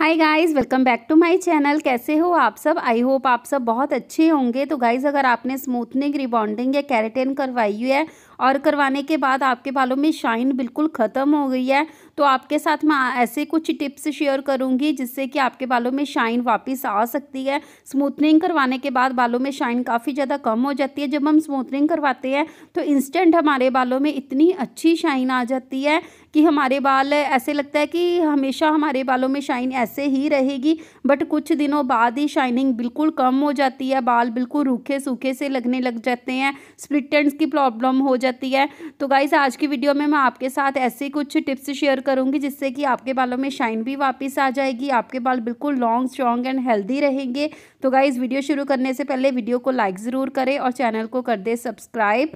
hi guys welcome back to my channel कैसे हो आप सब आई होप आप सब बहुत अच्छे होंगे तो गाइस अगर आपने स्मूथनिंग रिबॉन्डिंग या कैरेटिन करवाई हुई है और करवाने के बाद आपके बालों में शाइन बिल्कुल ख़त्म हो गई है तो आपके साथ मैं ऐसे कुछ टिप्स शेयर करूँगी जिससे कि आपके बालों में शाइन वापस आ सकती है स्मूथनिंग करवाने के बाद बालों में शाइन काफ़ी ज़्यादा कम हो जाती है जब हम स्मूथनिंग करवाते हैं तो इंस्टेंट हमारे बालों में इतनी अच्छी शाइन आ जाती है कि हमारे बाल ऐसे लगता है कि हमेशा हमारे बालों में शाइन ऐसे ही रहेगी बट कुछ दिनों बाद ही शाइनिंग बिल्कुल कम हो जाती है बाल बिल्कुल रूखे सूखे से लगने लग जाते हैं स्प्रिटेंट्स की प्रॉब्लम हो जाती जाती है तो गाइज़ आज की वीडियो में मैं आपके साथ ऐसे कुछ टिप्स शेयर करूंगी जिससे कि आपके बालों में शाइन भी वापस आ जाएगी आपके बाल बिल्कुल लॉन्ग स्ट्रॉन्ग एंड हेल्दी रहेंगे तो गाइज़ वीडियो शुरू करने से पहले वीडियो को लाइक ज़रूर करें और चैनल को कर दे सब्सक्राइब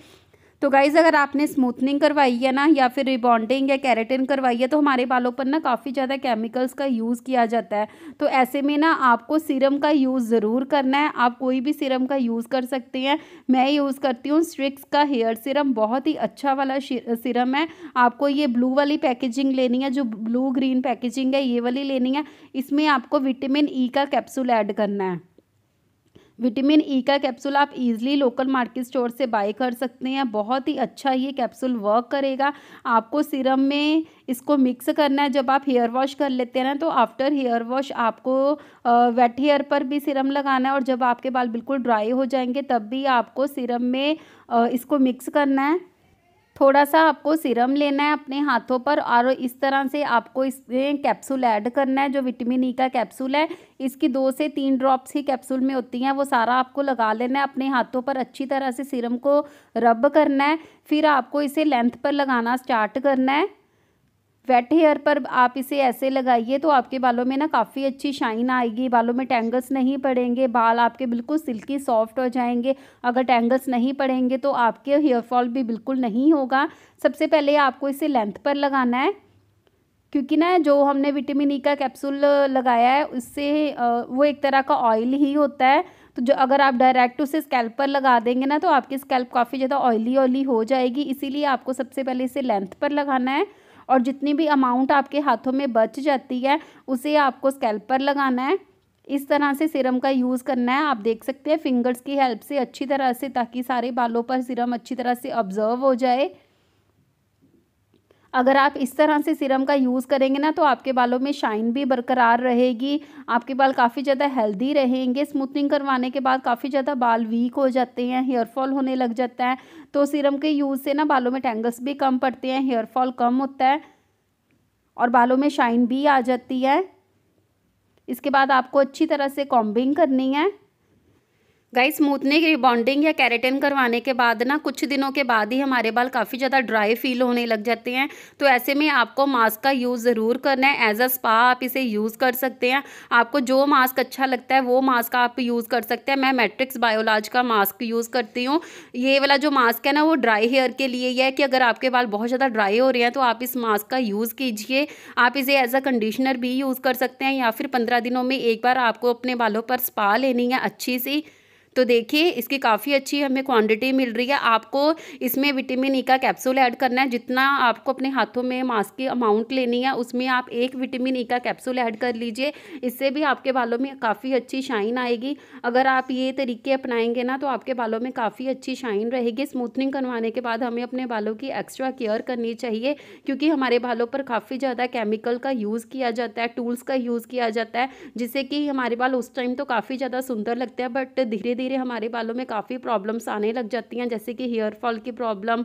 तो गाइज़ अगर आपने स्मूथनिंग करवाई है ना या फिर रिबॉन्डिंग या कैरेटिन करवाई है तो हमारे बालों पर ना काफ़ी ज़्यादा केमिकल्स का यूज़ किया जाता है तो ऐसे में ना आपको सीरम का यूज़ ज़रूर करना है आप कोई भी सीरम का यूज़ कर सकते हैं मैं यूज़ करती हूँ स्ट्रिक्स का हेयर सीरम बहुत ही अच्छा वाला सीरम है आपको ये ब्लू वाली पैकेजिंग लेनी है जो ब्लू ग्रीन पैकेजिंग है ये वाली लेनी है इसमें आपको विटामिन ई e का कैप्सूल ऐड करना है विटामिन ई e का कैप्सूल आप इजीली लोकल मार्केट स्टोर से बाय कर सकते हैं बहुत ही अच्छा ये कैप्सूल वर्क करेगा आपको सिरम में इसको मिक्स करना है जब आप हेयर वॉश कर लेते हैं ना तो आफ्टर हेयर वॉश आपको वेट हेयर पर भी सिरम लगाना है और जब आपके बाल बिल्कुल ड्राई हो जाएंगे तब भी आपको सिरम में इसको मिक्स करना है थोड़ा सा आपको सीरम लेना है अपने हाथों पर और इस तरह से आपको इसमें कैप्सूल ऐड करना है जो विटामिन ई e का कैप्सूल है इसकी दो से तीन ड्रॉप्स ही कैप्सूल में होती हैं वो सारा आपको लगा लेना है अपने हाथों पर अच्छी तरह से सीरम को रब करना है फिर आपको इसे लेंथ पर लगाना स्टार्ट करना है वेट हेयर पर आप इसे ऐसे लगाइए तो आपके बालों में ना काफ़ी अच्छी शाइन आएगी बालों में टैंगल्स नहीं पड़ेंगे बाल आपके बिल्कुल सिल्की सॉफ्ट हो जाएंगे अगर टैंगल्स नहीं पड़ेंगे तो आपके हेयर फॉल भी बिल्कुल नहीं होगा सबसे पहले आपको इसे लेंथ पर लगाना है क्योंकि ना जो हमने विटामिन ई e का कैप्सूल लगाया है उससे वो एक तरह का ऑयल ही होता है तो जो अगर आप डायरेक्ट उसे स्कैल्प पर लगा देंगे ना तो आपकी स्कैल्प काफ़ी ज़्यादा ऑयली ऑयली हो जाएगी इसीलिए आपको सबसे पहले इसे लेंथ पर लगाना है और जितनी भी अमाउंट आपके हाथों में बच जाती है उसे आपको स्केल्पर पर लगाना है इस तरह से सिरम का यूज़ करना है आप देख सकते हैं फिंगर्स की हेल्प से अच्छी तरह से ताकि सारे बालों पर सिरम अच्छी तरह से ऑब्जर्व हो जाए अगर आप इस तरह से सीरम का यूज़ करेंगे ना तो आपके बालों में शाइन भी बरकरार रहेगी आपके बाल काफ़ी ज़्यादा हेल्दी रहेंगे स्मूथनिंग करवाने के बाद काफ़ी ज़्यादा बाल वीक हो जाते हैं हेयरफॉल होने लग जाता है तो सीरम के यूज़ से ना बालों में टेंगल्स भी कम पड़ते हैं हेयरफॉल कम होता है और बालों में शाइन भी आ जाती है इसके बाद आपको अच्छी तरह से कॉम्बिंग करनी है गाइस स्मूथनिंग रिबॉन्डिंग या कैरेटिन करवाने के बाद ना कुछ दिनों के बाद ही हमारे बाल काफ़ी ज़्यादा ड्राई फील होने लग जाते हैं तो ऐसे में आपको मास्क का यूज़ ज़रूर करना है एज अ स्पा आप इसे यूज़ कर सकते हैं आपको जो मास्क अच्छा लगता है वो मास्क आप यूज़ कर सकते हैं मैं मेट्रिक्स बायोलाज का मास्क यूज़ करती हूँ ये वाला जो मास्क है ना वो ड्राई हेयर के लिए यह है कि अगर आपके बाल बहुत ज़्यादा ड्राई हो रहे हैं तो आप इस मास्क का यूज़ कीजिए आप इसे एज अ कंडीशनर भी यूज़ कर सकते हैं या फिर पंद्रह दिनों में एक बार आपको अपने बालों पर स्पा लेनी है अच्छी सी तो देखिए इसकी काफ़ी अच्छी हमें क्वांटिटी मिल रही है आपको इसमें विटामिन ई e का कैप्सूल ऐड करना है जितना आपको अपने हाथों में मास्क की अमाउंट लेनी है उसमें आप एक विटामिन ई e का कैप्सूल ऐड कर लीजिए इससे भी आपके बालों में काफ़ी अच्छी शाइन आएगी अगर आप ये तरीके अपनाएंगे ना तो आपके बालों में काफ़ी अच्छी शाइन रहेगी स्मूथनिंग करवाने के बाद हमें अपने बालों की एक्स्ट्रा केयर करनी चाहिए क्योंकि हमारे बालों पर काफ़ी ज़्यादा केमिकल का यूज़ किया जाता है टूल्स का यूज़ किया जाता है जिससे कि हमारे बाल उस टाइम तो काफ़ी ज़्यादा सुंदर लगते हैं बट धीरे धीरे धीरे हमारे बालों में काफ़ी प्रॉब्लम्स आने लग जाती हैं जैसे कि हेयर फॉल की प्रॉब्लम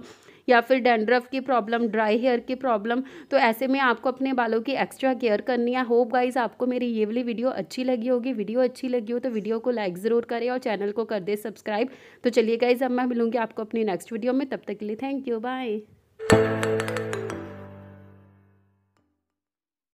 या फिर डेंड्रफ की प्रॉब्लम ड्राई हेयर की प्रॉब्लम तो ऐसे में आपको अपने बालों की एक्स्ट्रा केयर करनी है होप गाइज आपको मेरी ये वाली वीडियो अच्छी लगी होगी वीडियो अच्छी लगी हो तो वीडियो को लाइक ज़रूर करें और चैनल को कर दे सब्सक्राइब तो चलिए गाइज अब मैं मिलूँगी आपको अपनी नेक्स्ट वीडियो में तब तक के लिए थैंक यू बाय